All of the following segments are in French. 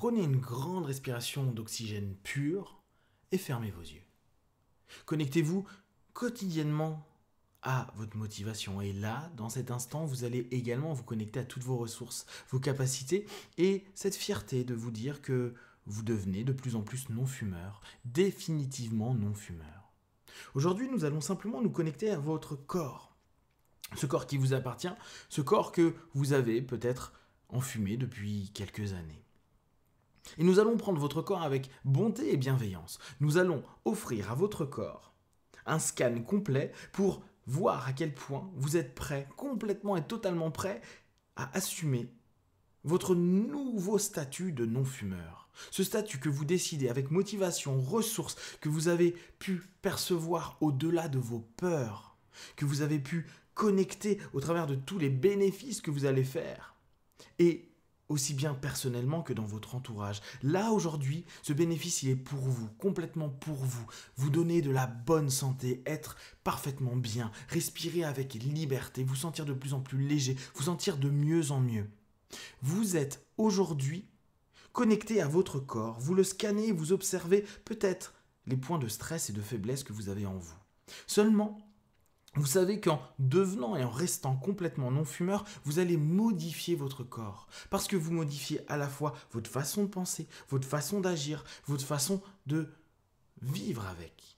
Prenez une grande respiration d'oxygène pur et fermez vos yeux. Connectez-vous quotidiennement à votre motivation. Et là, dans cet instant, vous allez également vous connecter à toutes vos ressources, vos capacités et cette fierté de vous dire que vous devenez de plus en plus non-fumeur, définitivement non-fumeur. Aujourd'hui, nous allons simplement nous connecter à votre corps. Ce corps qui vous appartient, ce corps que vous avez peut-être enfumé depuis quelques années. Et nous allons prendre votre corps avec bonté et bienveillance. Nous allons offrir à votre corps un scan complet pour voir à quel point vous êtes prêt, complètement et totalement prêt, à assumer votre nouveau statut de non-fumeur. Ce statut que vous décidez avec motivation, ressources, que vous avez pu percevoir au-delà de vos peurs, que vous avez pu connecter au travers de tous les bénéfices que vous allez faire. Et aussi bien personnellement que dans votre entourage. Là, aujourd'hui, ce bénéfice, il est pour vous, complètement pour vous. Vous donner de la bonne santé, être parfaitement bien, respirer avec liberté, vous sentir de plus en plus léger, vous sentir de mieux en mieux. Vous êtes aujourd'hui connecté à votre corps, vous le scannez, vous observez peut-être les points de stress et de faiblesse que vous avez en vous. Seulement, vous savez qu'en devenant et en restant complètement non-fumeur, vous allez modifier votre corps. Parce que vous modifiez à la fois votre façon de penser, votre façon d'agir, votre façon de vivre avec.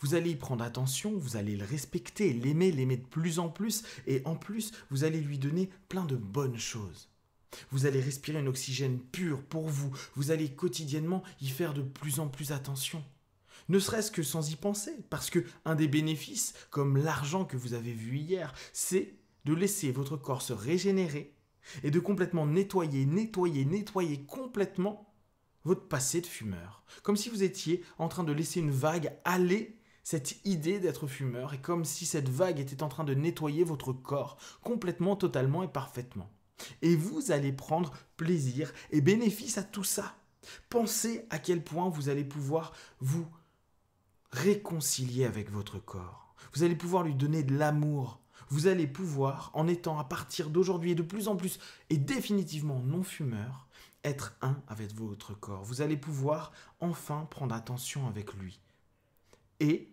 Vous allez y prendre attention, vous allez le respecter, l'aimer, l'aimer de plus en plus, et en plus, vous allez lui donner plein de bonnes choses. Vous allez respirer un oxygène pur pour vous, vous allez quotidiennement y faire de plus en plus attention ne serait-ce que sans y penser, parce que un des bénéfices, comme l'argent que vous avez vu hier, c'est de laisser votre corps se régénérer et de complètement nettoyer, nettoyer, nettoyer complètement votre passé de fumeur. Comme si vous étiez en train de laisser une vague aller cette idée d'être fumeur et comme si cette vague était en train de nettoyer votre corps complètement, totalement et parfaitement. Et vous allez prendre plaisir et bénéfice à tout ça. Pensez à quel point vous allez pouvoir vous réconcilier avec votre corps. Vous allez pouvoir lui donner de l'amour. Vous allez pouvoir, en étant à partir d'aujourd'hui et de plus en plus, et définitivement non fumeur, être un avec votre corps. Vous allez pouvoir enfin prendre attention avec lui. Et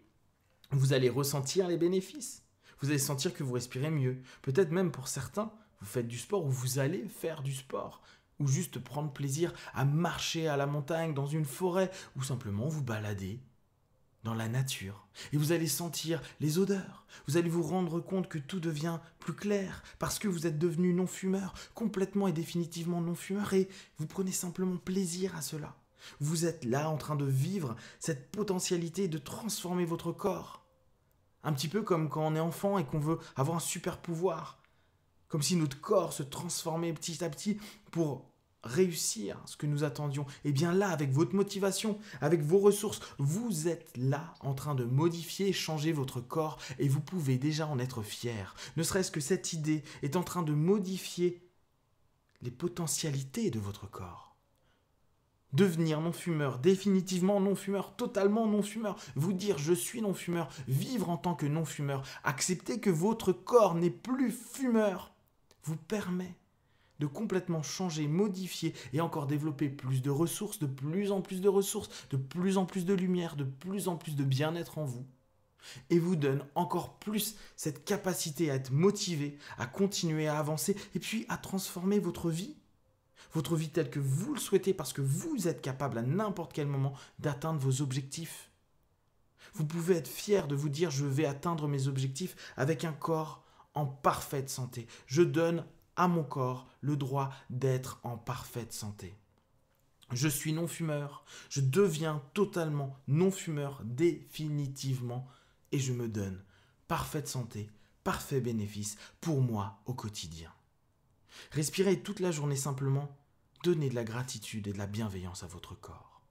vous allez ressentir les bénéfices. Vous allez sentir que vous respirez mieux. Peut-être même pour certains, vous faites du sport ou vous allez faire du sport. Ou juste prendre plaisir à marcher à la montagne, dans une forêt, ou simplement vous balader dans la nature, et vous allez sentir les odeurs, vous allez vous rendre compte que tout devient plus clair, parce que vous êtes devenu non-fumeur, complètement et définitivement non-fumeur, et vous prenez simplement plaisir à cela. Vous êtes là en train de vivre cette potentialité de transformer votre corps. Un petit peu comme quand on est enfant et qu'on veut avoir un super pouvoir. Comme si notre corps se transformait petit à petit pour réussir ce que nous attendions, et eh bien là, avec votre motivation, avec vos ressources, vous êtes là en train de modifier, changer votre corps, et vous pouvez déjà en être fier. Ne serait-ce que cette idée est en train de modifier les potentialités de votre corps. Devenir non-fumeur, définitivement non-fumeur, totalement non-fumeur, vous dire je suis non-fumeur, vivre en tant que non-fumeur, accepter que votre corps n'est plus fumeur, vous permet de complètement changer, modifier et encore développer plus de ressources, de plus en plus de ressources, de plus en plus de lumière, de plus en plus de bien-être en vous et vous donne encore plus cette capacité à être motivé, à continuer à avancer et puis à transformer votre vie. Votre vie telle que vous le souhaitez parce que vous êtes capable à n'importe quel moment d'atteindre vos objectifs. Vous pouvez être fier de vous dire je vais atteindre mes objectifs avec un corps en parfaite santé. Je donne à mon corps le droit d'être en parfaite santé. Je suis non-fumeur, je deviens totalement non-fumeur définitivement et je me donne parfaite santé, parfait bénéfice pour moi au quotidien. Respirez toute la journée simplement, donnez de la gratitude et de la bienveillance à votre corps.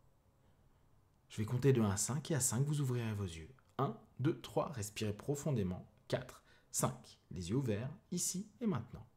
Je vais compter de 1 à 5 et à 5 vous ouvrirez vos yeux. 1, 2, 3, respirez profondément. 4, 5, les yeux ouverts, ici et maintenant.